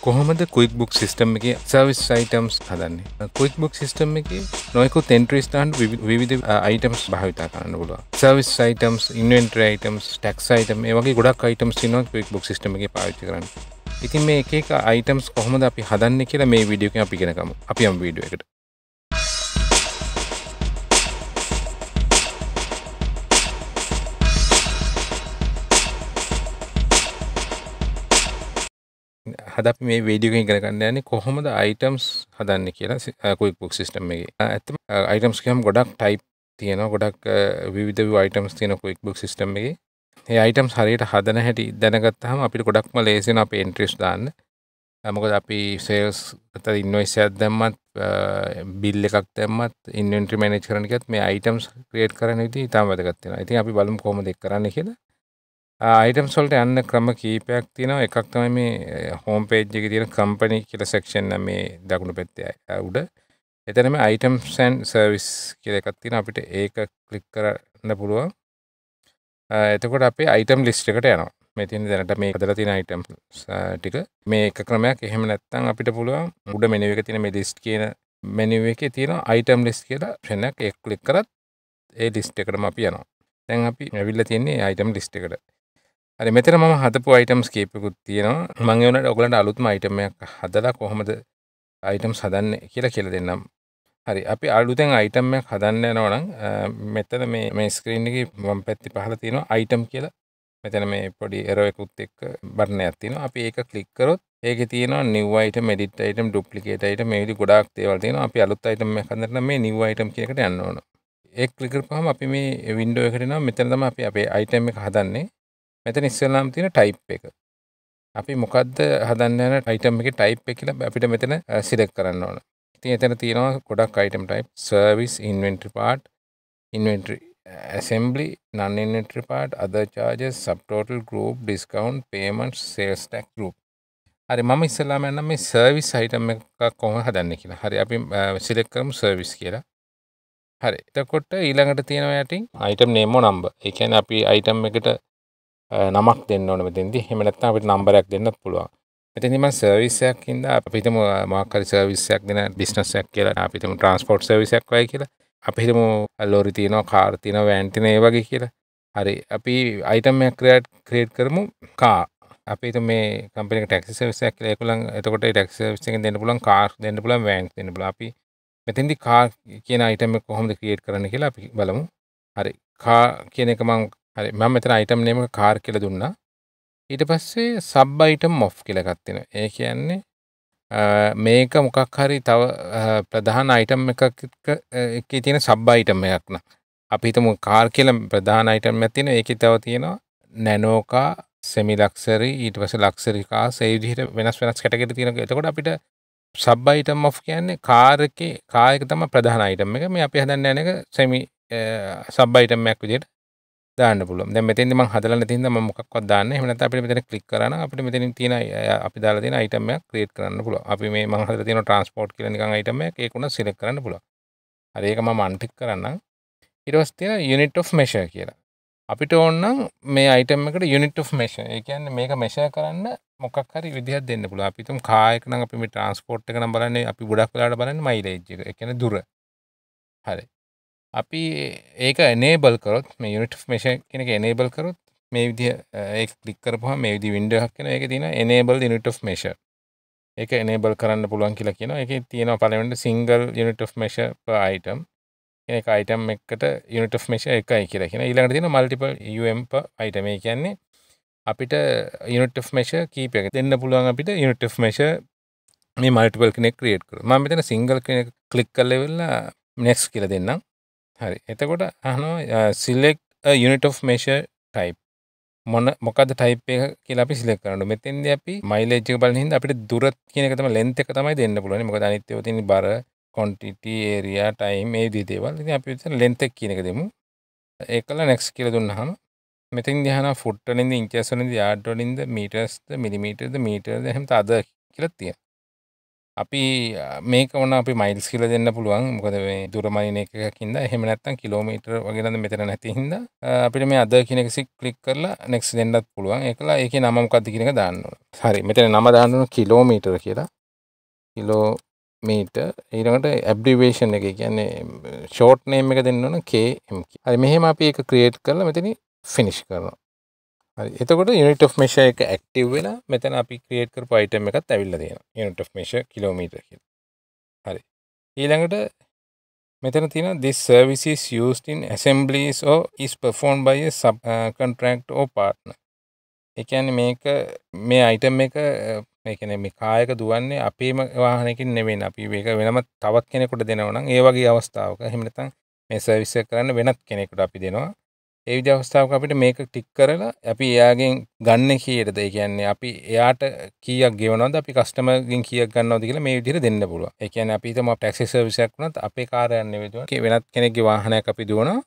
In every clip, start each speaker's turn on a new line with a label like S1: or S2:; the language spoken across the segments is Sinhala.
S1: කොහොමද කුයික් බුක් සිිස්ටම් එක සවිස් අයිටම්ස් හදන්නේ කුයික් බුක් සිිස්ටම් එක නොයකු තෙන්ට්‍රිස්ටාන් විධ අයිටම්ස් භාවිතා කරන්න පුල සවිස් items inventory items tax item වගේ ගොඩක් අයිටම්ස් න කුයික් බුක් සිිටම එක පාච කරන්න ඉතින් මේ එකක අයිටම්ස් කොහොමද අපි හදන්න කියලා මේ විඩියෝක අපි ගෙනකම අපියම් වීඩියෝ එකට හදප මේ වේඩියෝගෙන් කරගන්න යන්නේ කොහොමද අයිටම්ස් හදන්න කියලා කුයික් බුක් සිස්ටම් එකේ. ඇත්තම අයිටම්ස් කියම ගොඩක් ටයිප් තියෙනවා ගොඩක් විවිධ අයිටම්ස් තියෙන කුයික් බුක් සිස්ටම් එකේ. ඒ අයිටම්ස් හරියට හදන හැටි දැනගත්තාම අපිට ගොඩක්ම ලේසි වෙනවා අපේ ඉන්ට්‍රෙස්ට් දාන්න. මොකද අපි සේල්ස් අත ඉන්වොයිස්යක් දැම්මත් බිල් එකක් දැම්මත් ඉන්වෙන්ටරි මැනේජ් කරන්න කියත් මේ අයිටම්ස් ක්‍රියේට් කරන විදිහ ඉතාම වැදගත් වෙනවා. ඉතින් අපි බලමු කොහොමද ඒක කරන්නේ කියලා. අයිටම් සොල්ට යන්න ක්‍රම කීපයක් තියෙනවා එකක් තමයි මේ හෝම් පේජ් එක තියෙන කම්පනි කියල සෙක්ෂන් මේ දකුණු පැත්තේ උඩ එතනම අයිටම් සැන් සර්විස් කියල එකක් තියෙන අපිට ඒක කලික් කරන්න පුළුවන් එතකොට අපේ අයිටම් ලිස්ට එකට යනවා මෙතින් දැනට මේ කදර තින අයිටම් ටික මේ එක ක්‍රමයක් එහෙම නැත්තං අපිට පුළුවන් උඩ මෙනිව එක තින මෙලිස්ට කියන මෙනිව එක තියෙන අයිටම් ලිස් කියලා ශෙනක් එක් කලික් කරත් ඒ ලිස්ට එකටම අපි යනවා දැන් අපි ඇවිල්ල තින්නේ අයිටම් ලිස්ට එකට හරි මෙතන මම හදපු අයිටම්ස් කීපකුත් තියෙනවා මං ඒවනට ඔයගලන්ට අලුත්ම අයිටම් එකක් හදලා කොහොමද අයිටම්ස් හදන්නේ කියලා කියලා දෙන්නම්. හරි අපි අලුතෙන් අයිටම් එකක් හදන්න යනවා නම් මෙතන මේ මේ ස්ක්‍රීන් එකේ වම් පැත්තේ පහළ තියෙනවා අයිටම් කියලා. මෙතන මේ පොඩි එරෝ එකකුත් එක්ක බටන් එකක් තියෙනවා. අපි ඒක ක්ලික් කරොත් ඒකේ තියෙනවා new item, edit item, duplicate item මේ විදිහ ගොඩාක් දේවල් තියෙනවා. අපි අලුත් අයිටම් එකක් හදන්න මේ new item කියන එකට යන්න ඕන. ඒක ක්ලික් කරපුවාම අපි මේ වින්ඩෝ එකට එනවා. මෙතන තමයි අපි අපේ අයිටම් එක හදන්නේ. මෙතන ඉස්සල්ලාම තියෙන ටයිප් එක අපි මොකක්ද හදන්න යන ටයිටම් එක ටයිප් එක කියලා අපිට මෙතන සිලෙක් කරන්න ඕන ඉතින් එතන තියෙනවා ගොඩක් item type service inventory part inventory assembly non inventory part other charges subtotal group discount payment sales tax group හරි මම ඉස්සෙල්ලාම යන්න මේ සර්විස් අයිටම් එකක් කොහොම හදන්න කියලා හරි අපි සිලෙක් කරමු සර්විස් කියලා හරි එතකොට ඊළඟට තියෙනවා යටින් අයිටම් නේම නම්බර් ඒ කියන්නේ අපි අයිටම් එකට නමක් දෙන්න ඕන මෙතෙන්දි එහෙම නැත්නම් අපිට නම්බරයක් දෙන්නත් පුළුවන් මෙතෙන්දි මම සර්විස් එකක් හින්දා අපි හිතමු මොකක් හරි සර්විස් එකක් දෙන බිස්නස් එකක් කියලා අපි හිතමු ට්‍රාන්ස්පෝර්ට් සර්විස් එකක් වයි කියලා අපි හිතමු ලෝරි තියෙනවා කාර් තියෙනවා වෑන් තියෙනවා ඒ වගේ කියලා හරි අපි අයිටම් එකක් ක්‍රියේට් ක්‍රියේට් කරමු කා අපි හිතමු මේ කම්පැනි එක ටැක්සි සර්විස් එකක් කියලා ඒගොල්ලන් එතකොට ඒ ටැක්සි සර්විස් එකෙන් දෙන්න පුළුවන් කාර් දෙන්න පුළුවන් වෑන් දෙන්න පුළුවන් අපි මෙතෙන්දි කා කියන අයිටම් එක කොහොමද ක්‍රියේට් කරන්න කියලා අපි බලමු හරි කා කියන එක මම හරි මම මෙතන අයිටම් නේම කාර් කියලා දුන්නා ඊට පස්සේ සබ් අයිටම් මොෆ් කියලා එකක් තියෙනවා ඒ කියන්නේ මේක මොකක් හරි තව ප්‍රධාන අයිටම් එකක් එක තියෙන සබ් අයිටම් එකක් නම් අපි හිතමු කාර් කියලා ප්‍රධාන අයිටම් එකක් තියෙනවා ඒකේ තව තියෙනවා නැනෝකා සෙමි ලක්සරි ඊට පස්සේ ලක්සරි කාස් ඒ විදිහට වෙනස් වෙනස් කැටගරි තියෙනවා එතකොට අපිට සබ් අයිටම් ඔෆ් කියන්නේ කාර් එකේ කාර් එක තමයි ප්‍රධාන අයිටම් එක මේ අපි හදන්න යන එක සෙමි සබ් අයිටම් එකක් විදිහට දාන්න පුළුවන්. දැන් මෙතෙන්දි මම හදලා නැති හින්දා මම මොකක්වත් දාන්නේ. එහෙම නැත්නම් අපිට මෙතන ක්ලික් කරා නම් අපිට මෙතනින් තියෙන අපි දාලා තියෙන අයිටම් එකක් ක්‍රියේට් කරන්න පුළුවන්. අපි මේ මම හදලා තියෙන ට්‍රාන්ස්පෝර්ට් කියලා නිකන් අයිටම් එකක් ඒක උන සිලෙක්ට් කරන්න පුළුවන්. හරි ඒක මම අන්ටික් කරන්නම්. ඊට පස්සේ තියෙන unit of measure කියලා. අපිට ඕන නම් මේ අයිටම් එකට unit of measure. ඒ කියන්නේ මේක measure කරන්න මොකක් හරි විදිහක් දෙන්න පුළුවන්. අපි තුම් කායක නම් අපි මේ ට්‍රාන්ස්පෝර්ට් එක නම් බලන්නේ අපි ගොඩක් වෙලාවට බලන්නේ මයිලේජ් එක. ඒ කියන්නේ දුර. හරි. අපි ඒක එනේබල් කරොත් මේ යුනිට මේෂන් කෙනක එනේබල් කරොත් මේ විදි ඒ කලික්කරපහ මේ විදි වින්ඩහක් කෙන එක තින එනේබල් යුනිට මේෂ එක එනේබල් කරන්න පුළුවන් කියලා කියන එක තියෙන පලවෙට සිංගල් යුනිට මේෂ අයිටම් එක අයිටම් එකට යුනිට මේෂ එකයි කියලා කියෙන ඉළඟට තින මල්ටිපල් යම්ප අයිට මේ කියන්නේ අපිට යුනිට මේෂ කීප එක දෙන්න පුළුවන් අපිට යුනිට මේෂ මේ මල්ටිපල් කෙනෙක් ක්‍රියට් කර ම මෙතන සිංගල් කෙනෙක් කලික් කල්ලවෙල්ලා නෙක්ස් කියල දෙන්නම් හරි එතකොට අහනවා select unit of measure type මොන මොකද ටයිප් එක කියලා අපි සිලෙක් කරනට මෙතෙන්ද අපි මයිලේජ් එක බලන හින්දා අපිට දුර කියන එක තමයි length එක තමයි දෙන්න පුළුවන් මොකද අනිත් ඒවා තියෙන බර quantity area time ඒ විදිහේ දේවල් ඉතින් අපි විතර length එක කියන එක දෙමු ඒකලා next කියලා දුන්නාම මෙතෙන් දිහාන ෆුට් වලින්ද ඉන්චස් වලින්ද යාඩ් වලින්ද මීටර්ස්ද මිලිමීටර්ද මීටර්ද එහෙම තද කියලා තියෙනවා අපි මේක වන අපි මයිල්ස් කියල දෙන්න පුළුවන් මොකද මේ දුරමයින එකකින්ද එහෙම නැත්තම් කිලෝමීටර් වගේලද මෙතර නැතිහින්ද අපිට මේ අද කියනෙසි කලික් කරලා නෙක්ස් දෙන්නත් පුළුවන් එකලා ඒක නමකක්ද කියනක දන්න හරි මෙතන නම දාන්නන කිලෝමීටර් කියලා කිලෝමීට ඊරකට ඇබ්ඩිවේෂන් එක කියන්නේ ෂෝට් නේම් එක දෙන්නවන කේම් හරි මෙහෙම අපි එක ක්‍රියේට් කරලා මෙතනි ෆිනිශ් කරනවා එතකොට යුනිට of මේෂ එක ඇක්ටව් වෙලා මෙතන අපි ක්‍රියේට් කර පයිටම එකත් ඇවිල්ල දෙන යුනිට of මේෂ කිලෝමීට කිය හරි ඊළඟට මෙතන තින this services used in assemblies or is performed by a sub uh, contract or partner එකන්නේ මේක මේ අයිටම් එක මේකන මේ කායක දුවන්නේ අපේම වාහනකින් නෙවෙන් අපි මේක වෙනම තවත් කෙනෙකුට දෙනවනම් ඒ වගේ අවස්ථාවක හෙමනතන් මේ සර්විස කරන්න වෙනත් කෙනෙකුට අපි දෙනවා ඒවිදි අවස්ථාවක අපිට මේක ටික් කරලා අපි එයාගෙන් ගන්න කීයටද ඒ කියන්නේ අපි එයාට කීයක් ගෙවනවද අපි කස්ටමර්ගෙන් කීයක් ගන්නවද කියලා මේ විදිහට දෙන්න පුළුවන්. ඒ කියන්නේ අපි හිතමු ටැක්සි සර්විස් එකක් වුණත් අපේ කාර්යයන් නෙවෙයි වෙනත් කෙනෙක්ගේ වාහනයක් අපි දුවනවා.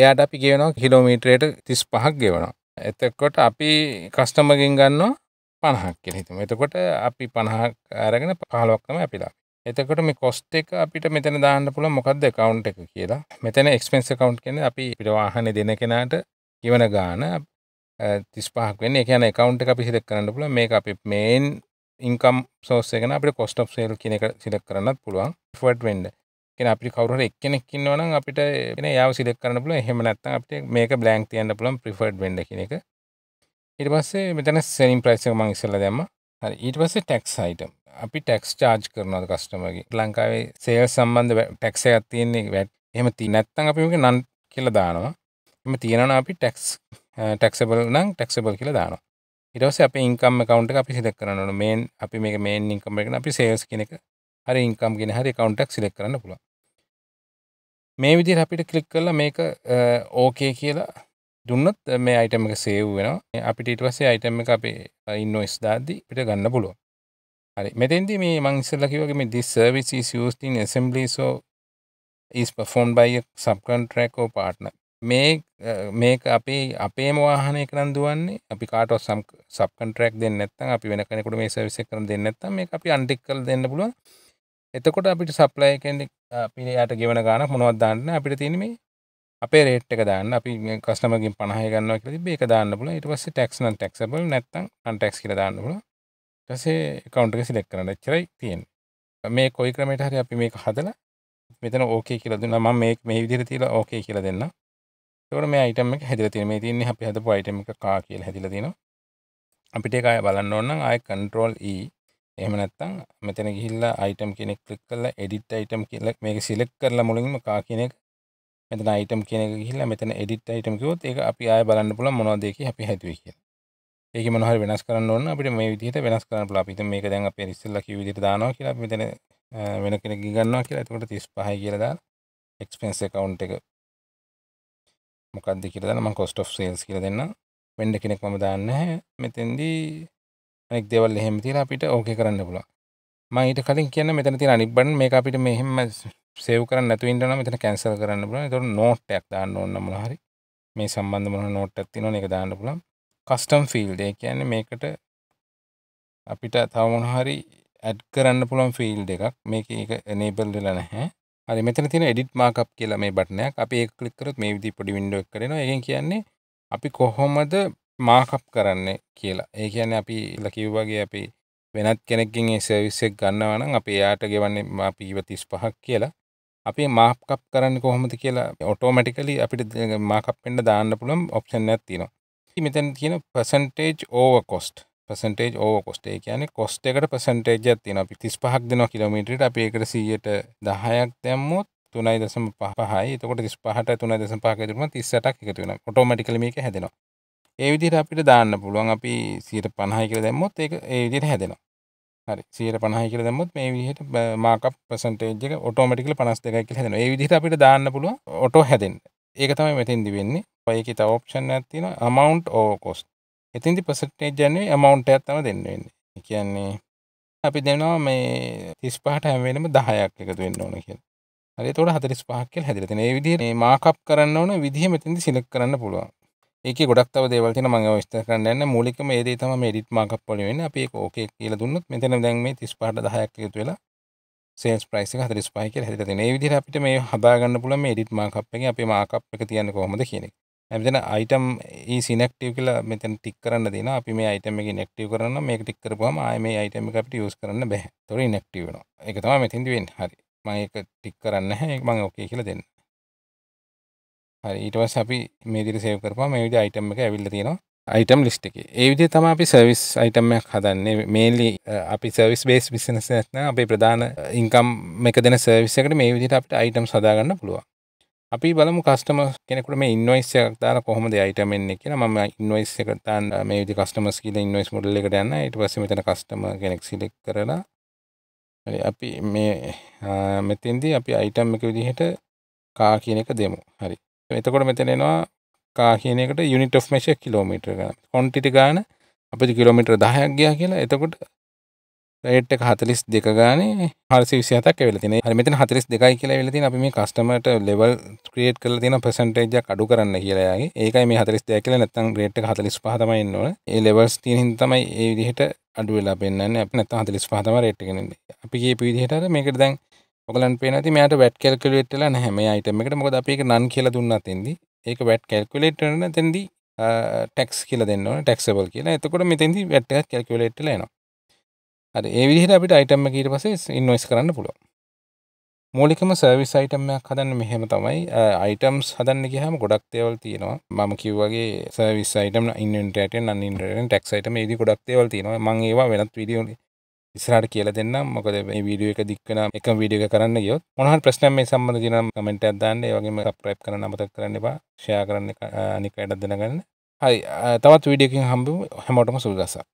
S1: එයාට අපි ගෙවනවා කිලෝමීටරයට 35ක් ගෙවනවා. එතකොට අපි කස්ටමර්ගෙන් ගන්නවා 50ක් කියලා හිතමු. එතකොට අපි 50ක් අරගෙන 15ක් තමයි අපි ලාභ. එතකට මේ කොස්ට එක අපිට මෙතන දාන්න පුළ මොකක්ද කවුන්් එක කියලා මෙතන එක්ස්පෙන්ස කවුන්් කෙන අපි පිට වාහන දෙන කෙනාට කිවන ගාන තිස්පාක් වෙන කියන එකකවන්් එක පිහිදක් කරන්න පුළ මේ අපි මේන් ඉංකම් සෝස්සයගෙන අපට කොස්ට් සේල් කියන එක සිදක් කරන්නත් පුළුවන් ෆඩ් වෙන්ඩ කෙන අපි කවරු එක්කෙනෙක්කින්නවන අපිට එන යාව සිදක් කරන්න පුළ හෙමනත්ත අපට මේක බ්ලන්ක් තියන්න පුළන් ප්‍රිෆඩ් වෙඩ කෙනෙක ඉට පස්සේ මෙතන සැනිම් ප්‍රයිසක මං ඉසල දැම ඊට පස්සේ ටැක්ස් අයිටම් අපි ටෙක්ස් චාර්ජ් කරනවද කස්ටමගේ ලංකාවේ සේල් සම්බන්ධ ටැක්ස ඇතියන්නේ වැට් එහම ති නැත්තන් අපිමක නන් කියල දානවා එම තියෙනන අපි ටෙක්ස් ටෙක්සබල් නම් ටෙක්සබල් කියල දාන ඉරවස අප ඉංකම් කවන්ට අපි සිදක් කරනු මේන් අපි මේ මේන් ඉංකම් එකන අපි සේල්ස් කෙනෙක හරි ඉංකම් ගෙන හරි කවන්ටක් සිදක් කරන්න පුළුව මේ විදි අපිට කලික් කරලා මේක ඕකේ කියලා දුන්නත් මේ අයිටම එක සේව් වෙනවා අපිට ඉටවසේ අයිටම එක අපේ ඉන්න ස්ථාදී පිට ගන්න පුළුව හරි මෙතෙන්දි මේ මං ඉස්සල්ලා කිව්වගේ මේ this service is used in assembly so is performed by a subcontractor or partner මේ මේක අපි අපේම වාහනයක නම් දුවන්නේ අපි කාටවත් සම් සබ්කන්ට්‍රැක්ට් දෙන්නේ නැත්නම් අපි වෙන කෙනෙකුට මේ සර්විස් එක කරන් දෙන්නේ නැත්නම් මේක අපි අන්ටික් කරලා දෙන්න පුළුවන්. එතකොට අපිට සප්ලයි කෙනෙක් අපි එයාට ගෙවන ගාණක් මොනවද දාන්න අපිට තියෙන්නේ මේ අපේ රේට් එක දාන්න අපි කස්ටමර්ගෙන් 50 ගන්නවා කියලා තිබ්බේ ඒක දාන්න පුළුවන්. ඊට පස්සේ ටැක්ස් නම් ටැක්සබල් නැත්නම් අන්ටැක්ස් කියලා දාන්න පුළුවන්. ඇසේ කවුන්ට එක සිලෙක් කරන්න එච්චරයි තියෙන් මේ කොයි ක්‍රමට හරි අපි මේක හදලා මෙතන ඕකේ කියලා දුන්න මම මේ මේ විදිහට තියලා ඕකේ කියලා දෙන්න ඒකට මේ අයිටම් එක හැදිලා තියෙන මේ තියෙන්නේ අපි හදපු අයිටම් එක කා කියලා හැදිලා තියෙනවා අපිට ඒක ආය බලන්න ඕන නම් ආය control e එහෙම නැත්නම් මෙතන ගිහිල්ලා අයිටම් කෙනෙක් ක්ලික් කරලා edit item කියලා මේක select කරලා මුලින්ම කා කියන එක මෙතන item කියන එක ගිහිල්ලා මෙතන edit item කිව්වොත් ඒක අපි ආය බලන්න පුළුවන් මොනවද ඒකේ අපි හැදුවේ කියලා ඒක මොහර වෙනස් කරන්න ඕන්න අපිට මේ විදිහට වෙනස් කරන්න ලාපිත මේක දැන් අප ඉස්සල්ල විදිට දානවා කියලා මෙතන වෙන කෙන ගිගන්නවා කියලා එතකොට තිස් පහයි කියලදා එක්ස්පෙන්ස කවුන්් එක මොකක්ද කියලදනම කොස්ට of සේල්ස් කියල දෙන්න වෙන්ඩ කෙනෙක් මම දාන්න මෙතෙන්දී අනෙක් දෙවල් එහෙම තිර අපිට ඕක කරන්න පුලා මයිට කලින් කියන්න මෙතන තින අනිබන් මේ අපිට මෙහෙම සේව කර නැතු ඉටන මෙතන කැන්සල් කරන්න පුල තොර නෝට්ටක් දාන්න ඕන්න මොහරි මේ සම්බන්ධ මොන නෝට්ටක් තින එක දාන්න පුළන් කස්ටම් ෆිල් දෙ කියන්නේ මේකට අපිට තවමොන හරි ඇඩ් කරන්න පුළන් ෆිල් දෙකක් මේක එක එනේබල් වෙලා නැහැ හරි මෙතන තියෙන එඩිට් මාකප් කියලා මේ බටනයක් අපි ඒක ක්ලික් කරොත් මේ විදිහට පොඩි වින්ඩෝ එකක් කරනවා එකෙන් කියන්නේ අපි කොහොමද මාකප් කරන්න කියලා ඒ කියන්නේ අපි ලකිව්වගේ අපි වෙනත් කෙනෙක්ගින් සවිස්සෙක් ගන්නවනම් අපි යාට ගෙවන්නේ අපිව තිස් පහක් කියලා අපි මාප්කප් කරන්න කොහොමද කියලා ඔටෝමටිකලි අපිට මාකප් පෙන්ට දාන්න පුළම් ඔප්ෂන් ඇත්තිනවා මෙතැන් තියෙන පසන්ටේජ් ඕව කොස්ට පසන්ටේජ් ඕව කොස්ටේ කියන කොස්ට එකට පසන්ටේජත් තින අපි තිස් පහක් දෙනවා කිලමිටට අප ඒකට සීයට දහයක් දැම්මුත් තුනයි දසම පහයි තකොට තිස් පහට තුන දස පාකරම තිස්සටක් එකතු වෙන කොටෝමටිකලමික හැදෙනවා ඒ විදිට අපිට දාන්න පුළුවන් අපි සීට පණහයි කර දැම්මොත් ඒ ඒ විදිට හැදෙනවා හරි සීට පණහයි කියල දැමුත් මේ විදිහට මාකප් ප්‍රසන්ටේජ් එක ඔටෝමටිකල පනස් දෙකයි කියලා හැදෙනවා. ඒ විදිහට අපිට දාන්න පුළුවන් ඔටෝ හැදෙන්න. ඒක තමයි මෙතෙන්දි වෙන්නේ. ඒක ත ඔප්ෂන් ඇතින අමවන්් ඕකෝස්ට එතින්දි පසටේ ජන්නේ අමවන්් ඇත්තම දෙන්නවෙන්නේ කියන්නේ අපි දෙනවා මේ තිස් පහට හැමවෙනම දහයක් එකතු වෙන්න ඕන කිය හරි තොට හතරිස් පහක්කල් හැදිරතින ඒ විදිේ මාකප් කරන්න ඕන විදිහ මෙතින්දි සිලක් කරන්න පුළුවන් ඒක ගොඩක් තව දේවල් තියෙන මම විස්තර කරන්න යන මූලිකම ඒ දේ තමයි මේ edit markup වල වෙන්නේ අපි ඒක okay කියලා දුන්නොත් මෙතන දැන් මේ 35ට 10ක් එකතු වෙලා sales price එක 45 කියලා හැදලා තියෙනවා. මේ විදිහට අපිට මේ හදා ගන්න පුළුවන් මේ edit markup එකේ අපේ markup එක තියන්නේ කොහොමද කියන එක. ඇමතින අයිටම් ඒ සිනක්ටව කියලා මෙතැන් ටික් කරන්න දෙන අපි මේ අයිටම එක නෙක්ටව කරන්න මේ ටික් කරපුහම ආයම අයිටම අපට යස් කරන්න බැහ තොර නෙක්ටවන එක තම මෙතින්දිවෙන් හරි මඒක ටික් කරන්න හැ මං ඕකේ කියලා දෙන්න හරි ඊටවස් අපි මේදිරි සේව කරපා මේ විදි අයිටම් එක ඇවිල්ල තියෙනවා අයිටම් ලිස්ට එක ඒවිදි තම අපි සවිස් අයිටම්යක් හදන්නේ මේලි අපි සවිස් බේස් විසිනස නැත්න අපේ ප්‍රධාන ඉංකම් එක දෙන සර්විසකට මේ විදිට අපට අයිටම් සදාගන්න පුළුවන් අපි බලමු කස්ටම කෙනෙකුට මේ ඉන්වයිස් එකක් දාලා කොහොමද අයිටම් එන්නේ කියලා මම ඉන්වයිස් එක දාන්න මේ විදිහ කස්ටමර්ස් කියලා ඉන්වයිස් මොඩල් එකට යන්න ඊට පස්සේ මෙතන කස්ටමර් කෙනෙක් සිලෙක්ට් කරලා හරි අපි මේ මෙතෙන්දී අපි අයිටම් එක විදිහට කා කියන එක දෙමු හරි එතකොට මෙතන එනවා කා කියන එකට යුනිට ඔෆ් මේෂ කිලෝමීටර් ගන්න කොන්ටිටි ගාන අපිට කිලෝමීටර් 10ක් ගියා කියලා එතකොට රේට් එක 42 ගානේ 427ක් ඇවිල්ලා තියෙනවා. හරි මෙතන 42යි කියලා ඇවිල්ලා තියෙන අපි මේ කස්ටමර්ට ලෙවල් ක්‍රියේට් කරලා තියෙන percentage එකක් අඩු කරන්න කියලා යාගේ. ඒකයි මේ 42 කියලා නැත්තම් රේට් එක 45 තමයි එන්න ඕන. ඒ levels තියෙන හින්දා තමයි ඒ විදිහට අඩු වෙලා පෙන්වන්නේ. අපි නැත්තම් 45 තමයි රේට් එක එන්නේ. අපි කියපු විදිහට අර මේකට දැන් ඔගලන් පේන ඇති මෙයාට වැට් කැල්කුලේට් වෙලා නැහැ මේ අයිටම් එකට මොකද අපි ඒක නන් කියලා දුන්නා තෙන්දි ඒක වැට් කැල්කුලේට් වෙන තෙන්දි ටැක්ස් කියලා දෙන්න ඕනේ ටැක්සබල් කියලා එතකොට මෙතෙන්දි වැට් එකක් කැල්කුලේට් වෙලා එනවා අද ඒ විදිහට අපිට අයිටම්ම කීට පසේ ඉන්වයිස් කරන්න පුළුව මූලිකම සර්විස් අයිටම්මයක් හදන්න මෙහෙම තමයි අයිටම්ස් හදන්න ගහම ගොඩක් තේවල් තියෙනවා මම කිව්වගේ සර්විස් අයිටම ඉන්ට න්න ටක් අයිටම ඒදි ගොඩක් තේවල් තියෙනවා මං ඒවා වෙනත් විඩියෝ ඉස්රට කියල දෙන්න මොකද වීඩිය එක දික්වන එක වීඩිය කරන්න යොත් මොහන් ප්‍රශ්නම මේ සම්බඳ න කමෙන්ට අදන්න ඒවගේම ප්‍රයිප් කරන අමතක් කරන්න එබා ෂයා කරන්න අනික අඩත් දෙනගන්න හයි තවත් වීඩියකින් හම්බ හැමෝටම සුල්දසා